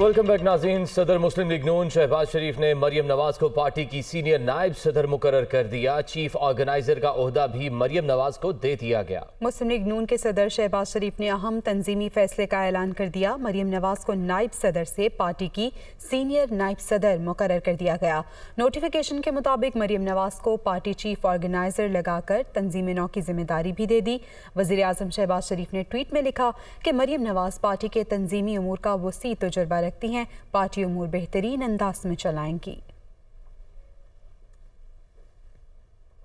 welcome back नाजीन सदर मुस्लिम league नून शहबाज शरीफ ने मरियम नवाज को पार्टी की सीनियर नायब सदर मुकर कर दिया चीफ ऑर्गेनाइजर का अहदा भी मरियम नवाज को दे दिया गया मुस्लिम लीग नून के सदर शहबाज शरीफ ने अहम तंजीमी फैसले का ऐलान कर दिया मरियम नवाज को नायब सदर से पार्टी की सीनियर नायब सदर मुकर कर दिया गया नोटिफिकेशन के मुताबिक मरियम नवाज को पार्टी चीफ ऑर्गेनाइजर लगाकर तंजीम नौ की जिम्मेदारी भी दे दी वजी शहबाज शरीफ ने ट्वीट में लिखा कि मरियम नवाज पार्टी के तंजीमी अमूर का वसी तजुर्बा रखती हैं पार्टी उमूर बेहतरीन अंदाज में चलाएंगी